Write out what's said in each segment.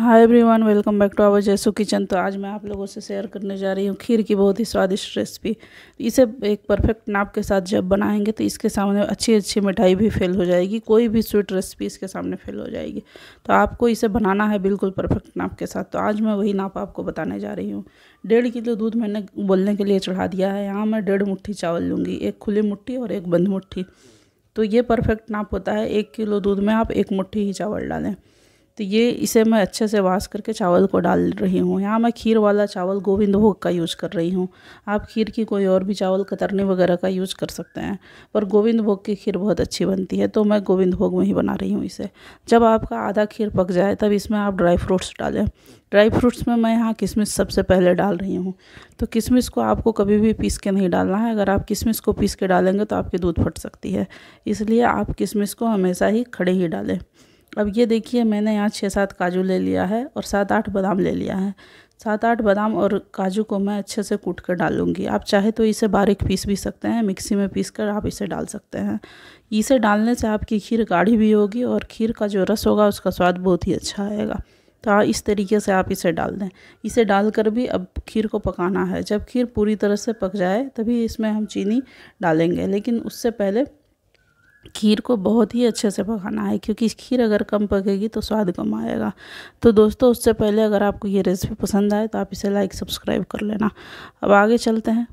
hi everyone welcome back to our Jaisu kitchen तो आज मैं आप लोगों से शेयर करने जा रही हूँ खीर की बहुत ही स्वादिष्ट रेसिपी इसे एक परफेक्ट नाप के साथ जब बनाएंगे तो इसके सामने अच्छी अच्छी मिठाई भी फेल हो जाएगी कोई भी स्वीट रेसिपी इसके सामने फेल हो जाएगी तो आपको इसे बनाना है बिल्कुल परफेक्ट नाप के साथ तो आज मैं वही नाप आपको बताने जा रही हूँ डेढ़ किलो दूध मैंने उबलने के लिए चढ़ा दिया है यहाँ मैं डेढ़ मुठ्ठी चावल लूँगी एक खुली मुठ्ठी और एक बंद मुठ्ठी तो ये परफेक्ट नाप होता है एक किलो दूध में आप एक मुट्ठी ही चावल डालें तो ये इसे मैं अच्छे से वाश करके चावल को डाल रही हूँ यहाँ मैं खीर वाला चावल गोविंद भोग का यूज़ कर रही हूँ आप खीर की कोई और भी चावल कतरनी वगैरह का यूज़ कर सकते हैं पर गोविंद भोग की खीर बहुत अच्छी बनती है तो मैं गोविंद भोग में ही बना रही हूँ इसे जब आपका आधा खीर पक जाए तब इसमें आप ड्राई फ्रूट्स डालें ड्राई फ्रूट्स में मैं यहाँ किशमिश सबसे पहले डाल रही हूँ तो किशमिश को आपको कभी भी पीस के नहीं डालना है अगर आप किशमिश को पीस के डालेंगे तो आपकी दूध फट सकती है इसलिए आप किशमिश को हमेशा ही खड़े ही डालें अब ये देखिए मैंने यहाँ छः सात काजू ले लिया है और सात आठ बादाम ले लिया है सात आठ बादाम और काजू को मैं अच्छे से कूट कर डालूँगी आप चाहे तो इसे बारीक पीस भी सकते हैं मिक्सी में पीस कर आप इसे डाल सकते हैं इसे डालने से आपकी खीर गाढ़ी भी होगी और खीर का जो रस होगा उसका स्वाद बहुत ही अच्छा आएगा तो इस तरीके से आप इसे डाल दें इसे डालकर भी अब खीर को पकाना है जब खीर पूरी तरह से पक जाए तभी इसमें हम चीनी डालेंगे लेकिन उससे पहले खीर को बहुत ही अच्छे से पकाना है क्योंकि खीर अगर कम पकेगी तो स्वाद कम आएगा तो दोस्तों उससे पहले अगर आपको ये रेसिपी पसंद आए तो आप इसे लाइक सब्सक्राइब कर लेना अब आगे चलते हैं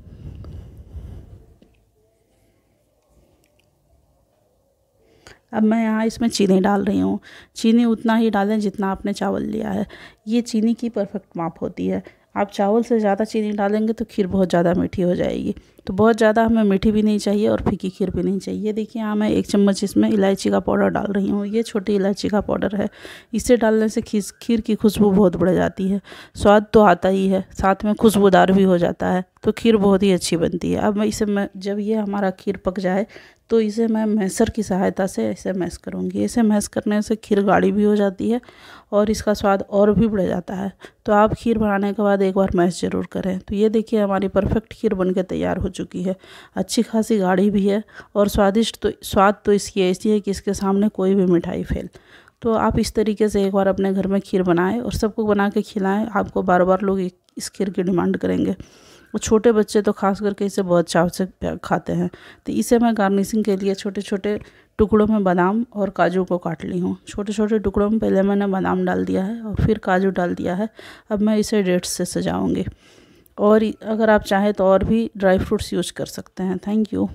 अब मैं यहाँ इसमें चीनी डाल रही हूँ चीनी उतना ही डालें जितना आपने चावल लिया है ये चीनी की परफेक्ट माप होती है आप चावल से ज़्यादा चीनी डालेंगे तो खीर बहुत ज़्यादा मीठी हो जाएगी तो बहुत ज़्यादा हमें मीठी भी नहीं चाहिए और फीकी खीर भी नहीं चाहिए देखिए हाँ मैं एक चम्मच इसमें इलायची का पाउडर डाल रही हूँ ये छोटी इलायची का पाउडर है इसे डालने से खीर की खुशबू बहुत बढ़ जाती है स्वाद तो आता ही है साथ में खुशबूदार भी हो जाता है तो खीर बहुत ही अच्छी बनती है अब मैं इसे मैं जब ये हमारा खीर पक जाए तो इसे मैं मैसर की सहायता से इसे मैस करूँगी इसे मैस करने से खीर गाढ़ी भी हो जाती है और इसका स्वाद और भी बढ़ जाता है तो आप खीर बनाने के बाद एक बार मैस ज़रूर करें तो ये देखिए हमारी परफेक्ट खीर बन तैयार हो चुकी है अच्छी खासी गाढ़ी भी है और स्वादिष्ट तो स्वाद तो इसकी ऐसी है कि इसके सामने कोई भी मिठाई फैल तो आप इस तरीके से एक बार अपने घर में खीर बनाएं और सबको बना के खिलाएं आपको बार बार लोग इस खीर की डिमांड करेंगे छोटे बच्चे तो खास करके इसे बहुत चाव से खाते हैं तो इसे मैं गार्निशिंग के लिए छोटे छोटे टुकड़ों में बादाम और काजू को काट ली हूँ छोटे छोटे टुकड़ों में पहले मैंने बादाम डाल दिया है और फिर काजू डाल दिया है अब मैं इसे डेट्स से सजाऊँगी और अगर आप चाहें तो और भी ड्राई फ्रूट्स यूज कर सकते हैं थैंक यू